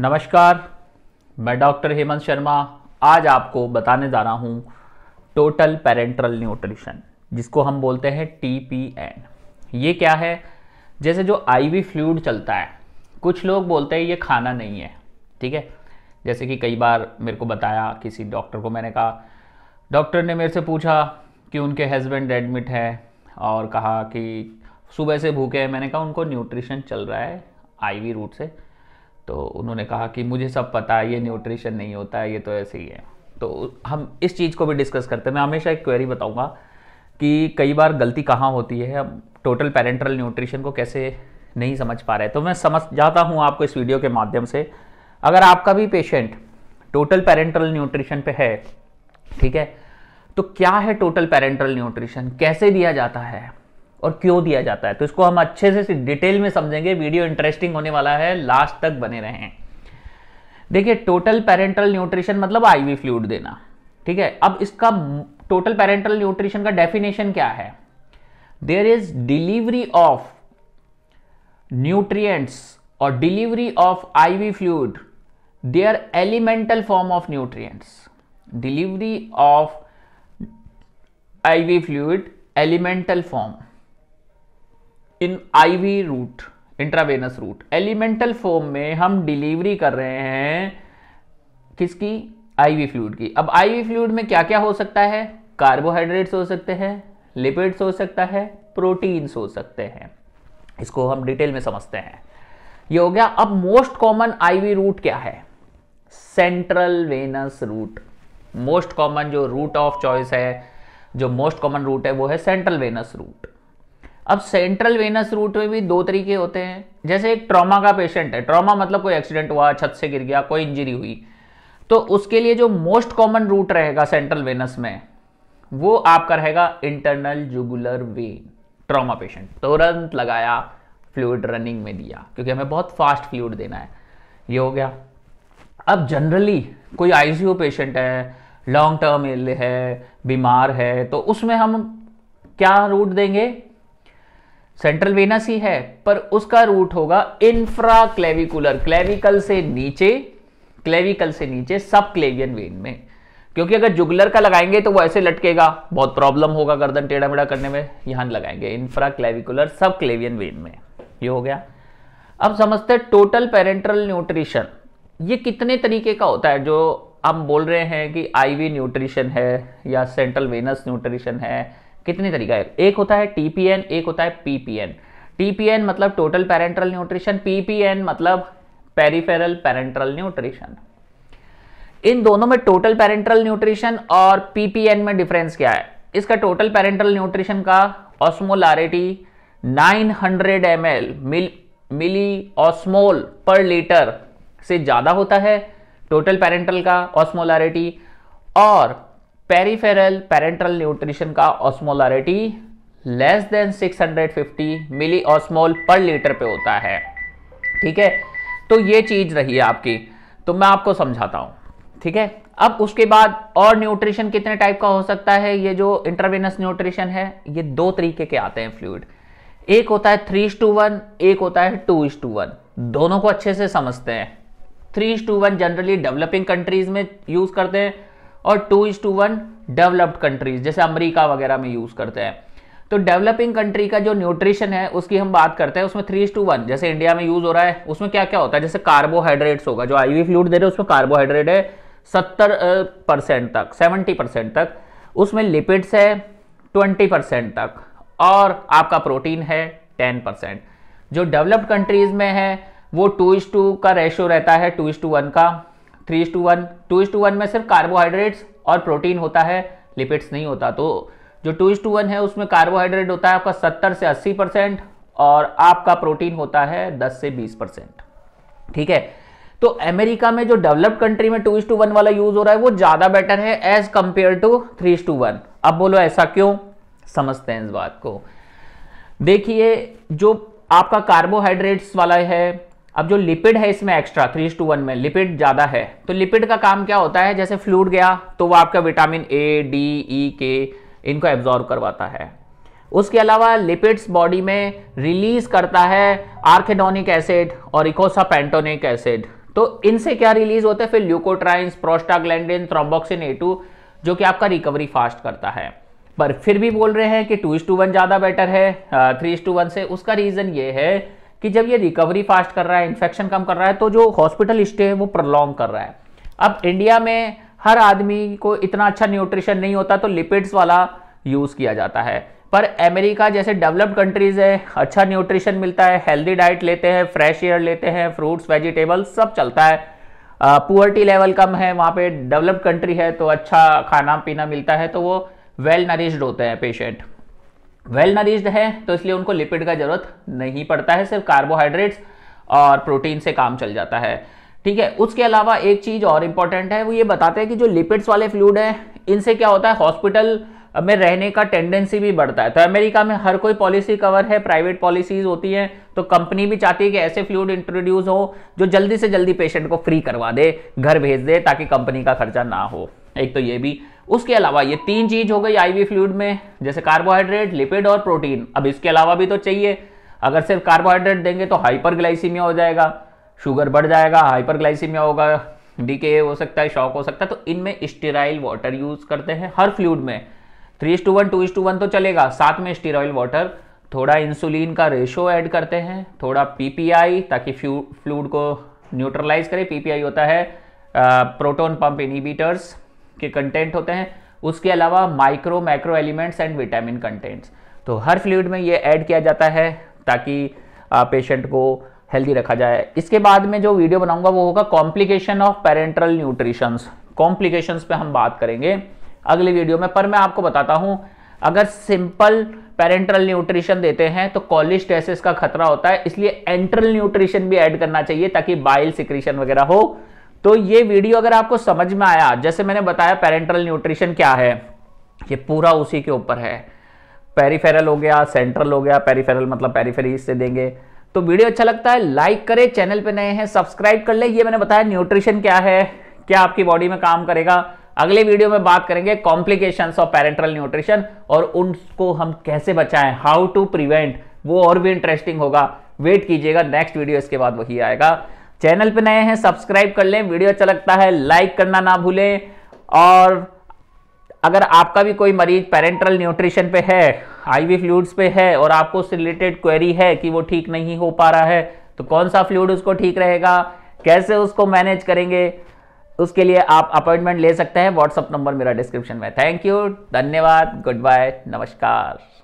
नमस्कार मैं डॉक्टर हेमंत शर्मा आज आपको बताने जा रहा हूँ टोटल पेरेंट्रल न्यूट्रिशन जिसको हम बोलते हैं टी पी एन ये क्या है जैसे जो आई वी फ्लूड चलता है कुछ लोग बोलते हैं ये खाना नहीं है ठीक है जैसे कि कई बार मेरे को बताया किसी डॉक्टर को मैंने कहा डॉक्टर ने मेरे से पूछा कि उनके हस्बैंड एडमिट है और कहा कि सुबह से भूखे हैं मैंने कहा उनको न्यूट्रिशन चल रहा है आईवी रूट से तो उन्होंने कहा कि मुझे सब पता है ये न्यूट्रिशन नहीं होता है ये तो ऐसे ही है तो हम इस चीज़ को भी डिस्कस करते हैं मैं हमेशा एक क्वेरी बताऊँगा कि कई बार गलती कहाँ होती है हम टोटल पेरेंटल न्यूट्रिशन को कैसे नहीं समझ पा रहे तो मैं समझ जाता हूँ आपको इस वीडियो के माध्यम से अगर आपका भी पेशेंट टोटल पेरेंटल न्यूट्रिशन पे है ठीक है तो क्या है टोटल पेरेंटल न्यूट्रिशन कैसे दिया जाता है और क्यों दिया जाता है तो इसको हम अच्छे से डिटेल में समझेंगे वीडियो इंटरेस्टिंग होने वाला है लास्ट तक बने रहे देखिए टोटल पेरेंटल न्यूट्रिशन मतलब आईवी फ्लूड देना ठीक है अब इसका टोटल पेरेंटल न्यूट्रिशन का डेफिनेशन क्या है there is delivery of nutrients और delivery of IV fluid they are elemental form of nutrients delivery of IV fluid elemental form in IV route intravenous route elemental form में हम delivery कर रहे हैं किसकी आईवी फ्लूड की अब IV fluid में क्या क्या हो सकता है कार्बोहाइड्रेट्स हो सकते हैं लिपिड्स हो सकता है प्रोटीन्स हो सकते हैं इसको हम डिटेल में समझते हैं ये हो गया अब मोस्ट कॉमन आईवी रूट क्या है central venous route most common जो रूट ऑफ चॉइस है जो मोस्ट कॉमन रूट है वो है सेंट्रल वेनस रूट अब सेंट्रल वेनस रूट में भी दो तरीके होते हैं जैसे एक ट्रॉमा का पेशेंट है ट्रॉमा मतलब कोई एक्सीडेंट हुआ छत से गिर गया कोई इंजरी हुई तो उसके लिए जो मोस्ट कॉमन रूट रहेगा सेंट्रल वेनस में वो आपका रहेगा internal jugular vein trauma patient तुरंत लगाया फ्लूड रनिंग में दिया क्योंकि हमें बहुत फास्ट फ्लूड देना है ये हो गया अब जनरली कोई आईसीयू पेशेंट है लॉन्ग टर्म इल है बीमार है तो उसमें हम क्या रूट देंगे सेंट्रल वेनस ही है पर उसका रूट होगा इंफ्रा क्लेविकुलर क्लेविकल से नीचे क्लेविकल से नीचे सब क्लेवियन वेन में क्योंकि अगर जुगलर का लगाएंगे तो वो ऐसे लटकेगा बहुत प्रॉब्लम होगा गर्दन टेढ़ा मेढ़ा करने में यहां लगाएंगे इंफ्रा क्लेविकुलर सब क्लेवियन वेन में ये हो गया अब समझते टोटल पेरेंट्रल न्यूट्रिशन ये कितने तरीके का होता है जो हम बोल रहे हैं कि आईवी न्यूट्रिशन है या सेंट्रल वेनस न्यूट्रिशन है कितने तरीका है एक होता है टीपीएन एक होता है पीपीएन टीपीएन मतलब टोटल पेरेंट्रल न्यूट्रिशन पीपीएन मतलब पेरिफेरल पेरेंट्रल न्यूट्रिशन इन दोनों में टोटल पेरेंट्रल न्यूट्रिशन और पीपीएन में डिफरेंस क्या है इसका टोटल पेरेंट्रल न्यूट्रिशन का osmolarity 900 hundred M L milliosmol per litre से ज़्यादा होता है टोटल पेरेंट्रल का ऑस्मोलारिटी और पेरीफेरल पेरेंट्रल न्यूट्रिशन का osmolarity less than 650 milliosmol per litre पे होता है ठीक है तो ये चीज रही है आपकी तो मैं आपको समझाता हूं ठीक है अब उसके बाद और न्यूट्रिशन कितने टाइप का हो सकता है ये जो इंटरवेनस न्यूट्रिशन है ये दो तरीके के आते हैं फ्लूड एक होता है थ्री टू वन एक होता है टू टू वन दोनों को अच्छे से समझते हैं three two one generally developing countries में यूज करते हैं और two is two one developed countries जैसे अमेरिका वगैरह में यूज करते हैं तो डेवलपिंग कंट्री का जो न्यूट्रिशन है उसकी हम बात करते हैं उसमें थ्री इज टू वन जैसे इंडिया में यूज हो रहा है उसमें क्या क्या होता है जैसे कार्बोहाइड्रेट्स होगा जो आईवी फ्लूड दे रहे हैं उसमें कार्बोहाइड्रेट है सत्तर परसेंट तक सेवेंटी परसेंट तक उसमें लिपिड्स है ट्वेंटी परसेंट तक और आपका प्रोटीन है टेन परसेंट जो डेवलप्ड कंट्रीज में है वो टू इज टू का रेशो रहता है टू इज टू वन का three is two one to is two one में सिर्फ कार्बोहाइड्रेट्स और प्रोटीन होता है लिपिड्स नहीं होता तो जो टू इज टू वन है उसमें कार्बोहाइड्रेट होता है आपका सत्तर से अस्सी परसेंट और आपका प्रोटीन होता है दस से बीस परसेंट ठीक है तो अमेरिका में जो डेवलप्ड कंट्री में टू इज टू वन वाला यूज हो रहा है वो ज़्यादा बेटर है as compare to three is two one अब बोलो ऐसा क्यों समझते हैं इस बात को देखिए जो आपका कार्बोहाइड्रेट्स वाला है अब जो लिपिड है इसमें एक्स्ट्रा थ्री टू वन में लिपिड ज्यादा है तो लिपिड का काम क्या होता है जैसे फ्लूड गया तो वो आपका विटामिन ए डी ई के इनको एब्जॉर्व करवाता है उसके अलावा लिपिड्स बॉडी में रिलीज करता है आर्केडोनिक एसिड और इकोसापेंटोनिक एसिड तो इनसे क्या रिलीज होते हैं फिर ल्यूकोट्राइन्स प्रोस्टाग्लैंडिन थ्रोम्बोक्सिन ए जो कि आपका रिकवरी फास्ट करता है पर फिर भी बोल रहे हैं कि टू इज टू वन ज़्यादा बेटर है थ्री इज टू वन से उसका रीज़न ये है कि जब ये रिकवरी फास्ट कर रहा है इन्फेक्शन कम कर रहा है तो जो हॉस्पिटल स्टे है वो प्रलॉन्ग कर रहा है अब इंडिया में हर आदमी को इतना अच्छा न्यूट्रिशन नहीं होता तो लिपिड्स वाला यूज़ किया जाता है पर अमेरिका जैसे डेवलप्ड कंट्रीज़ है अच्छा न्यूट्रिशन मिलता है हेल्दी डाइट लेते हैं फ्रेश एयर लेते हैं फ्रूट्स वेजिटेबल्स सब चलता है पुअर्टी लेवल कम है वहाँ पे डेवलप्ड कंट्री है तो अच्छा खाना पीना मिलता है तो वो वेल नरिश्ड होते हैं पेशेंट वेल नरिश्ड है तो इसलिए उनको लिपिड का जरूरत नहीं पड़ता है सिर्फ कार्बोहाइड्रेट्स और प्रोटीन से काम चल जाता है ठीक है उसके अलावा एक चीज़ और इम्पॉर्टेंट है वो ये बताते हैं कि जो लिपिड्स वाले फ्लूड है इनसे क्या होता है हॉस्पिटल में रहने का टेंडेंसी भी बढ़ता है तो अमेरिका में हर कोई पॉलिसी कवर है प्राइवेट पॉलिसीज होती हैं तो कंपनी भी चाहती है कि ऐसे फ्लूड इंट्रोड्यूस हो जो जल्दी से जल्दी पेशेंट को फ्री करवा दे घर भेज दे ताकि कंपनी का खर्चा ना हो एक तो ये भी उसके अलावा ये तीन चीज हो गई आईवी फ्लूड में जैसे कार्बोहाइड्रेट लिपिड और प्रोटीन अब इसके अलावा भी तो चाहिए अगर सिर्फ कार्बोहाइड्रेट देंगे तो हाइपरग्लाइसीमिया हो जाएगा शुगर बढ़ जाएगा हाइपरग्लाइसीमिया होगा डीके हो सकता है शॉक हो सकता है तो इनमें स्टेराइल वाटर यूज करते हैं हर फ्लूड में three two one two two one तो चलेगा साथ में स्टेराइल वाटर थोड़ा इंसुलिन का रेशो ऐड करते हैं थोड़ा पीपीआई ताकि फ्लूड को न्यूट्रलाइज करे पीपीआई होता है प्रोटोन पंप इनिबिटर्स के कंटेंट होते हैं उसके अलावा micro micro elements and vitamin contents तो हर फ्लूड में ये ऐड किया जाता है ताकि पेशेंट को हेल्दी रखा जाए इसके बाद में जो वीडियो बनाऊंगा वो होगा complication of parenteral nutritions complications पे हम बात करेंगे अगले वीडियो में पर मैं आपको बताता हूँ अगर सिंपल पेरेंट्रल न्यूट्रिशन देते हैं तो कॉलिस्टेसिस का खतरा होता है इसलिए एंट्रल न्यूट्रिशन भी ऐड करना चाहिए ताकि बाइल सिक्रीशन वगैरह हो तो ये वीडियो अगर आपको समझ में आया जैसे मैंने बताया पेरेंट्रल न्यूट्रिशन क्या है ये पूरा उसी के ऊपर है पेरीफेरल हो गया सेंट्रल हो गया पेरीफेरल मतलब पेरीफेरी से देंगे तो वीडियो अच्छा लगता है लाइक करें चैनल पे नए हैं सब्सक्राइब कर ले ये मैंने बताया न्यूट्रिशन क्या है क्या आपकी बॉडी में काम करेगा अगले वीडियो में बात करेंगे कॉम्प्लिकेशन ऑफ पेरेंट्रल न्यूट्रिशन और उनको हम कैसे बचाएं हाउ टू प्रिवेंट वो और भी इंटरेस्टिंग होगा वेट कीजिएगा नेक्स्ट वीडियो इसके बाद वही आएगा चैनल पे नए हैं सब्सक्राइब कर लें वीडियो अच्छा लगता है लाइक करना ना भूलें और अगर आपका भी कोई मरीज पेरेंट्रल न्यूट्रिशन पे है आईवी फ्लूड्स पे है और आपको उससे रिलेटेड क्वेरी है कि वो ठीक नहीं हो पा रहा है तो कौन सा फ्लूड उसको ठीक रहेगा कैसे उसको मैनेज करेंगे उसके लिए आप अपॉइंटमेंट ले सकते हैं व्हाट्सअप नंबर मेरा डिस्क्रिप्शन में थैंक यू धन्यवाद गुड बाय नमस्कार